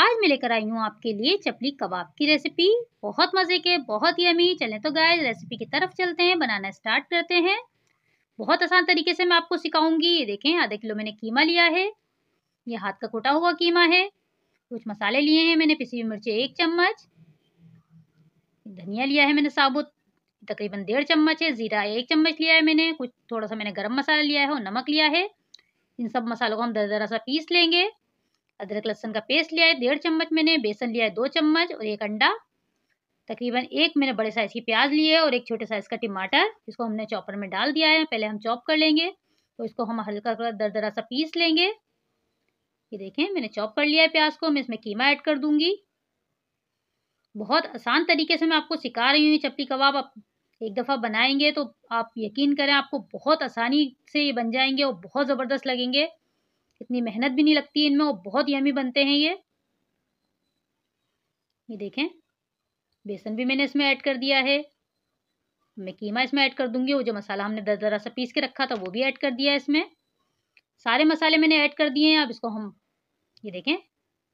आज मैं लेकर आई हूँ आपके लिए चपली कबाब की रेसिपी बहुत मज़े के बहुत ही अमी चले तो गाय रेसिपी की तरफ चलते हैं बनाना स्टार्ट करते हैं बहुत आसान तरीके से मैं आपको सिखाऊंगी ये देखें आधा किलो मैंने कीमा लिया है ये हाथ का कोटा हुआ कीमा है कुछ मसाले लिए हैं मैंने पिसी हुई मिर्ची एक चम्मच धनिया लिया है मैंने साबुत तकरीबन डेढ़ चम्मच है ज़ीरा एक चम्मच लिया है मैंने कुछ थोड़ा सा मैंने गरम मसाला लिया है और नमक लिया है इन सब मसालों को हम दर दरा सा पीस लेंगे अदरक लहसन का पेस्ट लिया है डेढ़ चम्मच मैंने बेसन लिया है दो चम्मच और एक अंडा तकरीबन एक मैंने बड़े साइज़ की प्याज ली है और एक छोटे साइज़ का टमाटर इसको हमने चॉपर में डाल दिया है पहले हम चॉप कर लेंगे तो इसको हम हल्का हल्का दरदरा सा पीस लेंगे ये देखें मैंने चॉप कर लिया है प्याज को मैं इसमें कीमा ऐड कर दूंगी बहुत आसान तरीके से मैं आपको सिखा रही हूँ चपटी कबाब आप एक दफ़ा बनाएंगे तो आप यकीन करें आपको बहुत आसानी से ये बन जाएंगे और बहुत ज़बरदस्त लगेंगे इतनी मेहनत भी नहीं लगती इनमें और बहुत यमी बनते हैं ये ये देखें बेसन भी मैंने इसमें ऐड कर दिया है मैं कीमा इसमें ऐड कर दूंगी वो जो मसाला हमने दर दरा सा पीस के रखा था वो भी ऐड कर दिया है इसमें सारे मसाले मैंने ऐड कर दिए हैं अब इसको हम ये देखें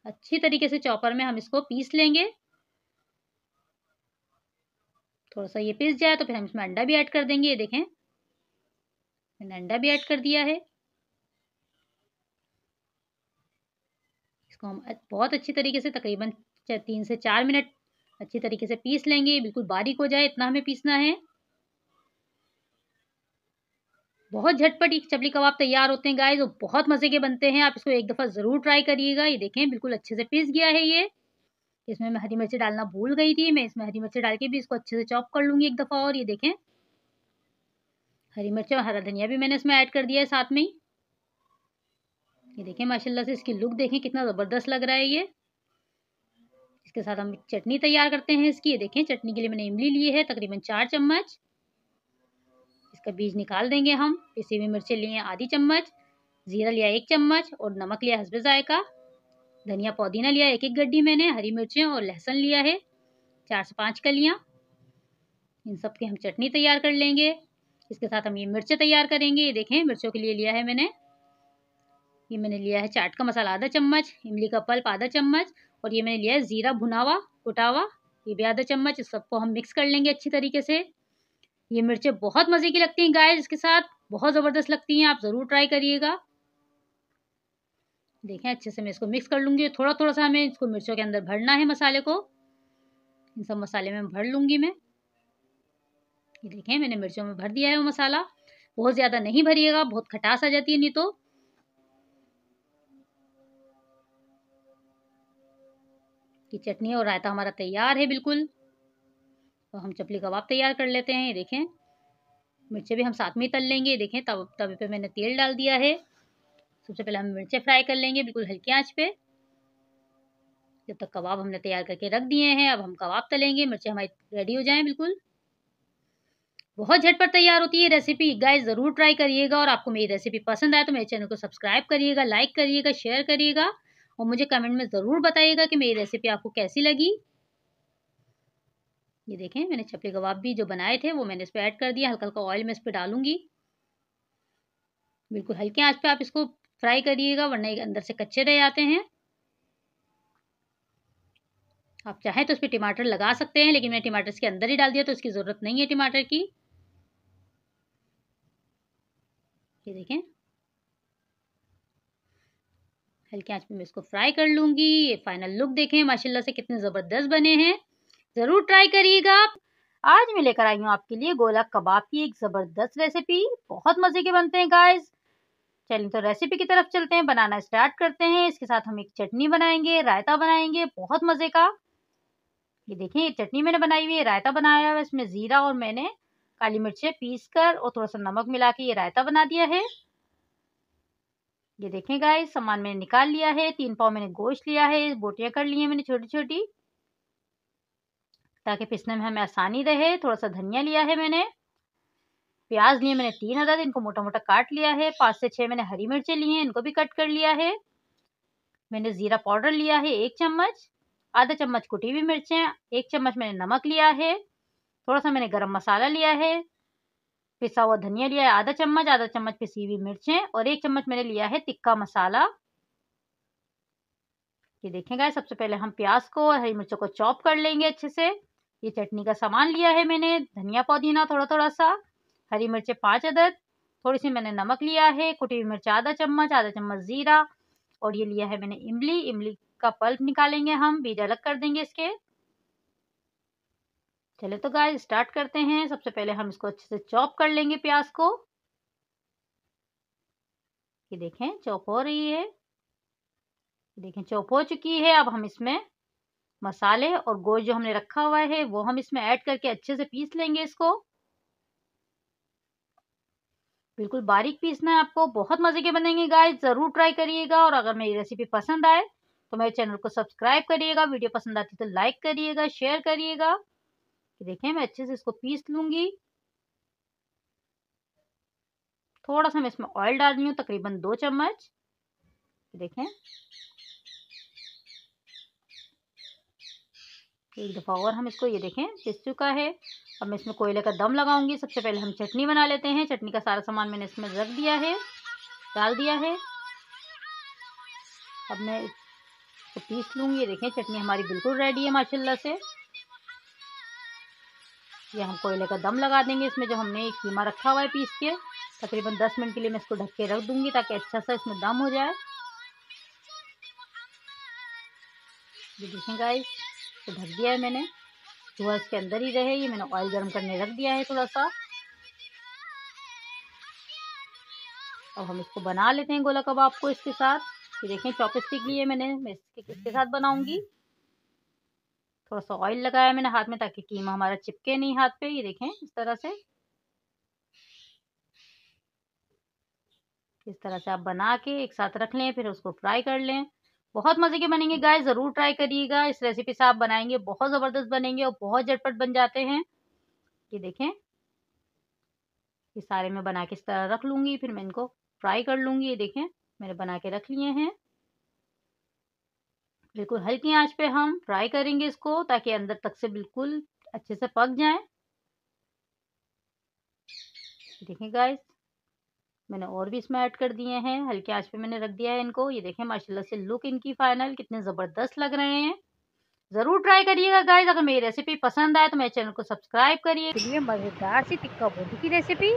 अच्छी तरीके से चॉपर में हम इसको पीस लेंगे थोड़ा सा ये पीस जाए तो फिर हम इसमें अंडा भी ऐड कर देंगे ये देखें मैंने अंडा भी ऐड कर दिया है इसको हम बहुत अच्छी तरीके से तकरीबन तीन से चार मिनट अच्छी तरीके से पीस लेंगे बिल्कुल बारीक हो जाए इतना हमें पीसना है बहुत झटपट ये चपली कबाब तैयार होते हैं गाय और बहुत मज़े के बनते हैं आप इसको एक दफ़ा ज़रूर ट्राई करिएगा ये देखें बिल्कुल अच्छे से पीस गया है ये इसमें मैं हरी मिर्ची डालना भूल गई थी मैं इसमें हरी मिर्ची डाल के भी इसको अच्छे से चॉप कर लूँगी एक दफ़ा और ये देखें हरी मिर्च और हरा धनिया भी मैंने इसमें ऐड कर दिया है साथ में ही ये देखें माशाल्लाह से इसकी लुक देखें कितना ज़बरदस्त लग रहा है ये इसके साथ हम चटनी तैयार करते हैं इसकी ये देखें चटनी के लिए मैंने इमली ली है तकरीबन चार चम्मच इसका बीज निकाल देंगे हम इसी में मिर्चें लिए आधी चम्मच ज़ीरा लिया एक चम्मच और नमक लिया हसबे जायका धनिया पुदीना लिया एक एक गड्ढी मैंने हरी मिर्चें और लहसुन लिया है चार से पाँच कलियाँ इन सब की हम चटनी तैयार कर लेंगे इसके साथ हम ये मिर्चें तैयार करेंगे ये देखें मिर्चों के लिए लिया है मैंने ये मैंने लिया है चाट का मसाला आधा चम्मच इमली का पल्प आधा चम्मच और ये मैंने लिया है ज़ीरा भुनावा कुटावा ये भी आधा चम्मच इस सबको हम मिक्स कर लेंगे अच्छी तरीके से ये मिर्चें बहुत मज़े की लगती हैं गाय इसके साथ बहुत ज़बरदस्त लगती हैं आप ज़रूर ट्राई करिएगा देखें अच्छे से मैं इसको मिक्स कर लूँगी थोड़ा थोड़ा सा हमें इसको मिर्चों के अंदर भरना है मसाले को इन सब मसाले में भर लूँगी मैं ये देखें मैंने मिर्चों में भर दिया है वो मसाला बहुत ज़्यादा नहीं भरिएगा बहुत खटास आ जाती है नहीं तो की चटनी और रायता हमारा तैयार है बिल्कुल तो हम चपली कबाब तैयार कर लेते हैं ये देखें मिर्चें भी हम साथ में तल लेंगे देखें तब तवे पे मैंने तेल डाल दिया है सबसे पहले हम मिर्चें फ्राई कर लेंगे बिल्कुल हल्की आंच पे जब तक कबाब हमने तैयार करके रख दिए हैं अब हम कबाब तलेंगे मिर्चें हमारी रेडी हो जाएं बिल्कुल बहुत झटपट तैयार होती है रेसिपी गाइस ज़रूर ट्राई करिएगा और आपको मेरी रेसिपी पसंद आए तो मेरे चैनल को सब्सक्राइब करिएगा लाइक करिएगा शेयर करिएगा और मुझे कमेंट में ज़रूर बताइएगा कि मेरी रेसिपी आपको कैसी लगी ये देखें मैंने छपे कबाब भी जो बनाए थे वो मैंने इस पर ऐड कर दिया हल्का हल्का ऑयल मैं इस पर डालूंगी बिल्कुल हल्के आँच पे आप इसको फ्राई करिएगा वरना अंदर से कच्चे रह जाते हैं आप चाहें तो उस पर टमाटर लगा सकते हैं लेकिन मैंने टमाटर इसके अंदर ही डाल दिया तो इसकी ज़रूरत नहीं है टमाटर की ये देखें हल्की आंच पे मैं इसको फ्राई कर लूंगी ये फाइनल लुक देखें माशाल्लाह से कितने ज़बरदस्त बने हैं ज़रूर ट्राई करिएगा आज मैं लेकर आई हूँ आपके लिए गोला कबाब की एक ज़बरदस्त रेसिपी बहुत मज़े के बनते हैं गाइस चलिए तो रेसिपी की तरफ चलते हैं बनाना स्टार्ट करते हैं इसके साथ हम एक चटनी बनाएंगे रायता बनाएंगे बहुत मज़े का ये देखें ये चटनी मैंने बनाई हुई है रायता बनाया हुआ है इसमें ज़ीरा और मैंने काली मिर्चें पीस कर और थोड़ा सा नमक मिला के ये रायता बना दिया है ये देखें गाइस सामान मैंने निकाल लिया है तीन पाव मैंने गोश्त लिया है बोटियाँ कर ली हैं मैंने छोटी छोटी ताकि पिसने में हमें आसानी रहे थोड़ा सा धनिया लिया है मैंने प्याज लिए मैंने तीन अदद इनको मोटा मोटा काट लिया है पाँच से छः मैंने हरी मिर्चें ली हैं इनको भी कट कर लिया है मैंने ज़ीरा पाउडर लिया है एक चम्मच आधा चम्मच कुटी हुई मिर्चें एक चम्मच मैंने नमक लिया है थोड़ा सा मैंने गरम मसाला लिया है पिसा हुआ धनिया लिया है आधा चम्मच आधा चम्मच पिसी हुई मिर्चें और एक चम्मच मैंने लिया है तिक्का मसाला ये देखेंगे सबसे पहले हम प्याज को और हरी मिर्चों को चॉप कर लेंगे अच्छे से ये चटनी का सामान लिया है मैंने धनिया पुदीना थोड़ा थोड़ा सा हरी मिर्चें पाँच अदद थोड़ी सी मैंने नमक लिया है कुटी हुई मिर्च आधा चम्मच आधा चम्मच ज़ीरा और ये लिया है मैंने इमली इमली का पल्प निकालेंगे हम बीज अलग कर देंगे इसके चलो तो गाय स्टार्ट करते हैं सबसे पहले हम इसको अच्छे से चॉप कर लेंगे प्याज को ये देखें चॉप हो रही है देखें चॉप हो चुकी है अब हम इसमें मसाले और गोश्त जो हमने रखा हुआ है वो हम इसमें ऐड करके अच्छे से पीस लेंगे इसको बिल्कुल बारीक पीसना है आपको बहुत मज़े के बनेंगे गाय ज़रूर ट्राई करिएगा और अगर मेरी रेसिपी पसंद आए तो मेरे चैनल को सब्सक्राइब करिएगा वीडियो पसंद आती तो लाइक करिएगा शेयर करिएगा कि देखें मैं अच्छे से इसको पीस लूंगी थोड़ा सा मैं इसमें ऑयल डाल रही हूँ तकरीबन दो चम्मच देखें एक दफ़ा और हम इसको ये देखें पिस चुका है अब मैं इसमें कोयले का दम लगाऊंगी सबसे पहले हम चटनी बना लेते हैं चटनी का सारा सामान मैंने इसमें रख दिया है डाल दिया है अब मैं इसको पीस लूँगी देखें चटनी हमारी बिल्कुल रेडी है माशाल्लाह से ये हम कोयले का दम लगा देंगे इसमें जो हमने एक कीमा रखा हुआ है पीस के तकरीबन दस मिनट के लिए मैं इसको ढक के रख दूंगी ताकि अच्छा सा इसमें दम हो जाए देखेंगे गाइस तो ढक दिया है मैंने चूहा इसके अंदर ही रहे ये मैंने ऑयल गर्म करने रख दिया है थोड़ा सा अब हम इसको बना लेते हैं गोला कबाब को इसके साथ ये देखें चॉपस्टिक लिए मैंने मैं इसके, इसके साथ बनाऊंगी थोड़ा सा ऑयल लगाया मैंने हाथ में ताकि कीमा हमारा चिपके नहीं हाथ पे ये देखें इस तरह से इस तरह से आप बना के एक साथ रख लें फिर उसको फ्राई कर लें बहुत मज़े के बनेंगे गाय ज़रूर ट्राई करिएगा इस रेसिपी से आप बनाएंगे बहुत ज़बरदस्त बनेंगे और बहुत झटपट बन जाते हैं ये देखें ये सारे मैं बना के इस तरह रख लूंगी फिर मैं इनको फ्राई कर लूँगी ये देखें मैंने बना के रख लिए हैं बिल्कुल हल्की आंच पे हम फ्राई करेंगे इसको ताकि अंदर तक से बिल्कुल अच्छे से पक जाए देखें गाइस मैंने और भी इसमें ऐड कर दिए हैं हल्की आंच पे मैंने रख दिया है इनको ये देखें माशाल्लाह से लुक इनकी फाइनल कितने ज़बरदस्त लग रहे हैं ज़रूर ट्राई करिएगा गाइज अगर मेरी रेसिपी पसंद आए तो मेरे चैनल को सब्सक्राइब करिए चलिए मज़ेदार सी टिक्का बोटी की रेसिपी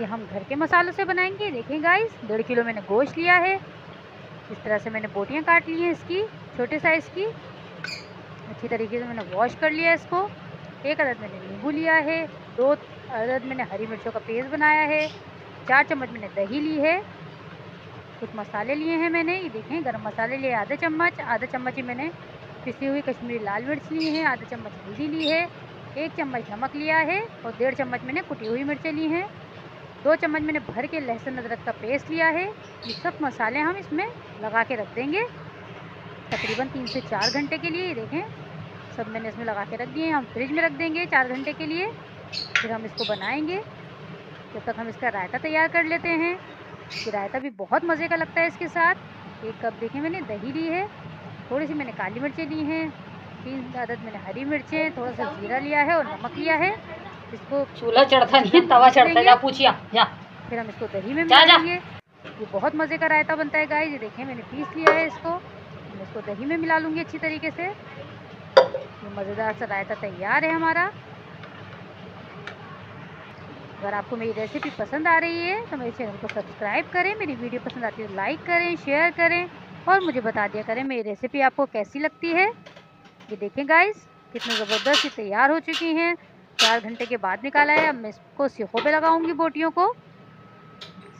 ये हम घर के मसालों से बनाएंगे देखें गाइज डेढ़ किलो मैंने गोश्त लिया है इस तरह से मैंने बोटियाँ काट ली हैं इसकी छोटे साइज़ की अच्छी तरीके से मैंने वॉश कर लिया इसको एक अदद मैंने नींबू लिया है दो अदद मैंने हरी मिर्चों का पेस्ट बनाया है चार चम्मच मैंने दही ली है कुछ मसाले लिए हैं मैंने ये देखें गरम मसाले लिए आधा चम्मच आधा चम्मच ही मैंने पिसी हुई कश्मीरी लाल मिर्च ली है आधा चम्मच हल्दी ली है एक चम्मच नमक लिया है और डेढ़ चम्मच मैंने कुटी हुई मिर्चें ली हैं दो चम्मच मैंने भर के लहसुन अदरक का पेस्ट लिया है ये सब मसाले हम इसमें लगा के रख देंगे तकरीबन तीन से चार घंटे के लिए देखें सब मैंने इसमें लगा के रख दिए हम फ्रिज में रख देंगे चार घंटे के लिए फिर हम इसको बनाएंगे जब तक हम इसका रायता तैयार कर लेते हैं ये रायता भी बहुत मज़े का लगता है इसके साथ एक कप देखें मैंने दही ली है थोड़ी सी मैंने काली मिर्चें ली हैं तीन आदत मैंने हरी मिर्चें थोड़ा सा जीरा लिया है और नमक लिया है इसको चूल्हा चढ़ता नहीं तवा चढ़ता जा पूछिया जा फिर हम इसको दही में मिलाएंगे ये बहुत मज़े का रायता बनता है गाइस ये देखें मैंने पीस लिया है इसको मैं इसको दही में मिला लूंगी अच्छी तरीके से ये मज़ेदार सा रायता तैयार है हमारा अगर आपको मेरी रेसिपी पसंद आ रही है तो मेरे चैनल को सब्सक्राइब करें मेरी वीडियो पसंद आती है तो लाइक करें शेयर करें और मुझे बता दिया करें मेरी रेसिपी आपको कैसी लगती है ये देखें गाइस कितनी ज़बरदस्त तैयार हो चुकी हैं चार घंटे के बाद निकाला है अब मैं इसको सीखों पे लगाऊंगी बोटियों को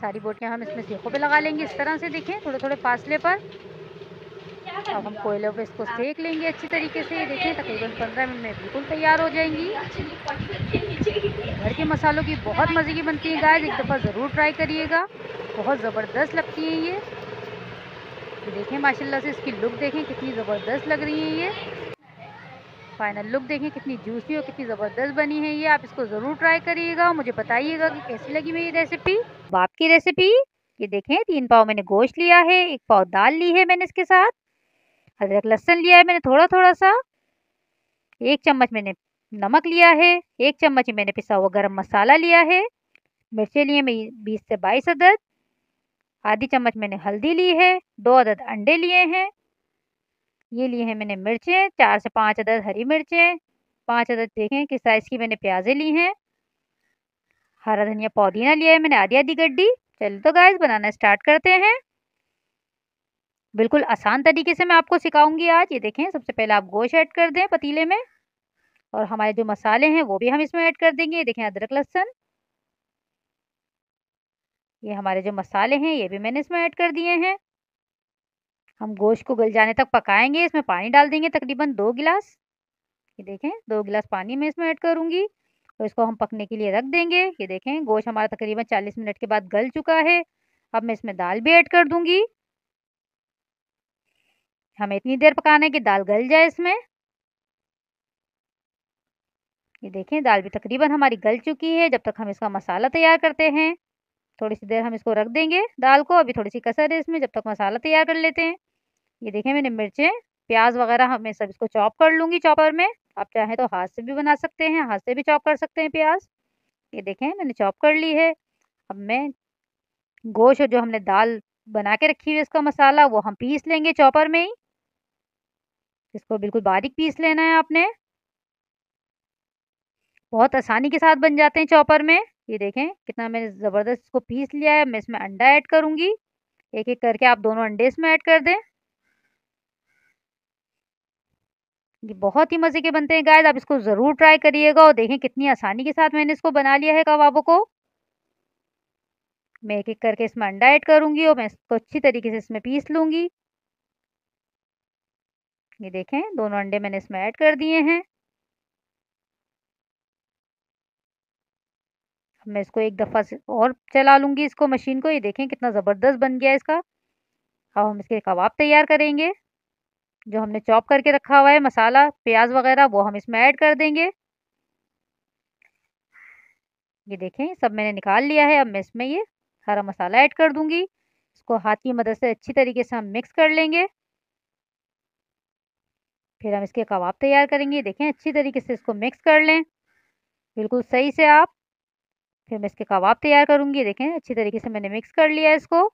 सारी बोटियाँ हम इसमें सीखों पे लगा लेंगे इस तरह से देखें थोड़े थोड़े फासले पर अब हम कोयलों पे इसको सेक लेंगे अच्छी तरीके से देखें तकरीबन पंद्रह मिनट में बिल्कुल तैयार हो जाएंगी घर के मसालों की बहुत मज़े की बनती है गाय एक दफ़ा ज़रूर ट्राई करिएगा बहुत ज़बरदस्त लगती है ये देखें माशाल्लाह से इसकी लुक देखें कितनी ज़बरदस्त लग रही है ये फाइनल लुक देखें कितनी जूसी और कितनी ज़बरदस्त बनी है ये आप इसको ज़रूर ट्राई करिएगा मुझे बताइएगा कि कैसी लगी मेरी रेसिपी बाप की रेसिपी ये देखें तीन पाव मैंने गोश्त लिया है एक पाव दाल ली है मैंने इसके साथ अदरक लहसन लिया है मैंने थोड़ा थोड़ा सा एक चम्मच मैंने नमक लिया है एक चम्मच मैंने पिसा हुआ गरम मसाला लिया है मिर्चें लिए मैं बीस से बाईस अदद आधी चम्मच मैंने हल्दी ली है दो अदद अंडे लिए हैं ये लिए हैं मैंने मिर्चें चार से पाँच अदद हरी मिर्चें पाँच अदद देखें किस साइज़ की मैंने प्याजें ली हैं हरा धनिया पुदीना लिया है मैंने आधी आधी गड्डी चलो तो गाइस बनाना स्टार्ट करते हैं बिल्कुल आसान तरीके से मैं आपको सिखाऊंगी आज ये देखें सबसे पहले आप गोश्त ऐड कर दें पतीले में और हमारे जो मसाले हैं वो भी हम इसमें ऐड कर देंगे ये देखें अदरक लहसन ये हमारे जो मसाले हैं ये भी मैंने इसमें ऐड कर दिए हैं हम गोश्त को गल जाने तक पकाएंगे इसमें पानी डाल देंगे तकरीबन दो गिलास ये देखें दो गिलास पानी मैं इसमें ऐड करूँगी और तो इसको हम पकने के लिए रख देंगे ये देखें गोश्त हमारा तकरीबन चालीस मिनट के बाद गल चुका है अब मैं इसमें दाल भी ऐड कर दूँगी हमें इतनी देर पकाना है कि दाल गल जाए इसमें ये देखें दाल भी तकरीबन हमारी गल चुकी है जब तक हम इसका मसाला तैयार करते हैं थोड़ी सी देर हम इसको रख देंगे दाल को अभी थोड़ी सी कसर है इसमें जब तक मसाला तैयार कर लेते हैं ये देखें मैंने मिर्चें प्याज वगैरह मैं सब इसको चॉप कर लूँगी चॉपर में आप चाहें तो हाथ से भी बना सकते हैं हाथ से भी चॉप कर सकते हैं प्याज ये देखें मैंने चॉप कर ली है अब मैं गोश्त जो हमने दाल बना के रखी हुई है इसका मसाला वो हम पीस लेंगे चॉपर में ही इसको बिल्कुल बारीक पीस लेना है आपने बहुत आसानी के साथ बन जाते हैं चॉपर में ये देखें कितना मैंने ज़बरदस्त इसको पीस लिया है मैं इसमें अंडा ऐड करूँगी एक एक करके आप दोनों अंडे इसमें ऐड कर दें ये बहुत ही मज़े के बनते हैं गायद आप इसको ज़रूर ट्राई करिएगा और देखें कितनी आसानी के साथ मैंने इसको बना लिया है कबाबों को मैं एक एक करके इसमें अंडा ऐड करूँगी और मैं इसको अच्छी तरीके से इसमें पीस लूँगी ये देखें दोनों अंडे मैंने इसमें ऐड कर दिए हैं मैं इसको एक दफ़ा और चला लूँगी इसको मशीन को ये देखें कितना ज़बरदस्त बन गया इसका अब हम इसके कबाब तैयार करेंगे जो हमने चॉप करके रखा हुआ है मसाला प्याज वगैरह वो हम इसमें ऐड कर देंगे ये देखें सब मैंने निकाल लिया है अब मैं इसमें ये हरा मसाला ऐड कर दूंगी इसको हाथ की मदद से अच्छी तरीके से हम मिक्स कर लेंगे फिर हम इसके कबाब तैयार करेंगे देखें अच्छी तरीके से इसको मिक्स कर लें बिल्कुल सही से आप फिर मैं इसके कबाब तैयार करूँगी देखें अच्छी तरीके से मैंने मिक्स कर लिया इसको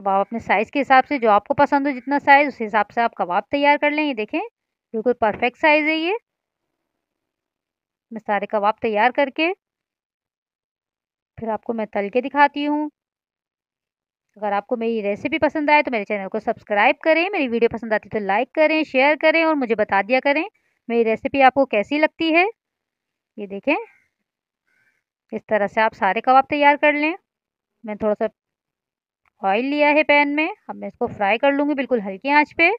कबाब अपने साइज़ के हिसाब से जो आपको पसंद हो जितना साइज़ उस हिसाब से आप कबाब तैयार कर लें ये देखें बिल्कुल परफेक्ट साइज़ है ये मैं सारे कबाब तैयार करके फिर आपको मैं तल के दिखाती हूँ अगर आपको मेरी रेसिपी पसंद आए तो मेरे चैनल को सब्सक्राइब करें मेरी वीडियो पसंद आती तो लाइक करें शेयर करें और मुझे बता दिया करें मेरी रेसिपी आपको कैसी लगती है ये देखें इस तरह से आप सारे कबाब तैयार कर लें मैं थोड़ा सा ऑयल लिया है पैन में अब मैं इसको फ्राई कर लूँगी बिल्कुल हल्की आंच पे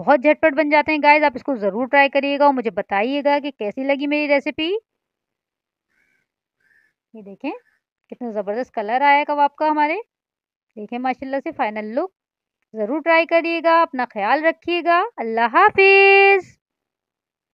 बहुत झटपट बन जाते हैं गाइज आप इसको ज़रूर ट्राई करिएगा और मुझे बताइएगा कि कैसी लगी मेरी रेसिपी ये देखें कितना ज़बरदस्त कलर आया कब आपका हमारे देखें माशाल्लाह से फाइनल लुक ज़रूर ट्राई करिएगा अपना ख्याल रखिएगा अल्लाह हाफिज़